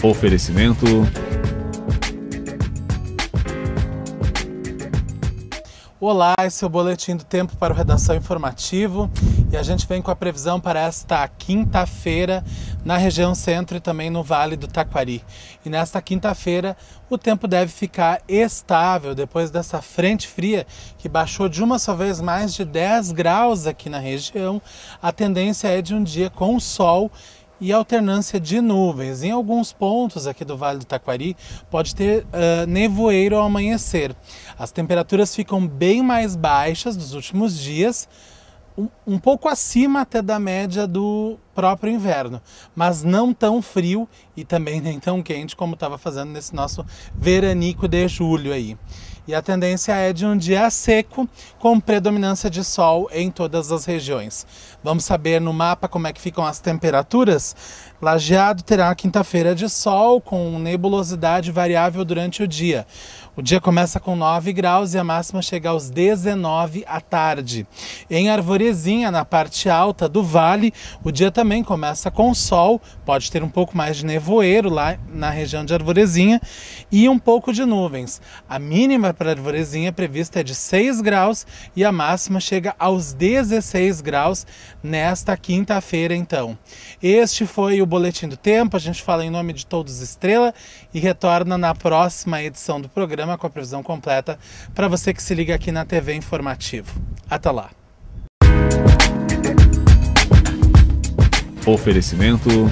Oferecimento. Olá, esse é o Boletim do Tempo para o Redação Informativo e a gente vem com a previsão para esta quinta-feira na região centro e também no Vale do Taquari. E nesta quinta-feira o tempo deve ficar estável depois dessa frente fria que baixou de uma só vez mais de 10 graus aqui na região. A tendência é de um dia com sol e alternância de nuvens. Em alguns pontos aqui do Vale do Taquari pode ter uh, nevoeiro ao amanhecer. As temperaturas ficam bem mais baixas dos últimos dias, um, um pouco acima até da média do próprio inverno, mas não tão frio e também nem tão quente como estava fazendo nesse nosso veranico de julho aí e a tendência é de um dia seco com predominância de sol em todas as regiões. Vamos saber no mapa como é que ficam as temperaturas? Lajeado terá quinta-feira de sol com nebulosidade variável durante o dia. O dia começa com 9 graus e a máxima chega aos 19 à tarde. Em Arvorezinha, na parte alta do vale, o dia também começa com sol, pode ter um pouco mais de nevoeiro lá na região de Arvorezinha e um pouco de nuvens. A mínima para a Arvorezinha prevista é de 6 graus e a máxima chega aos 16 graus nesta quinta-feira, então. Este foi o Boletim do Tempo. A gente fala em nome de todos Estrela e retorna na próxima edição do programa com a previsão completa para você que se liga aqui na TV Informativo. Até lá! Oferecimento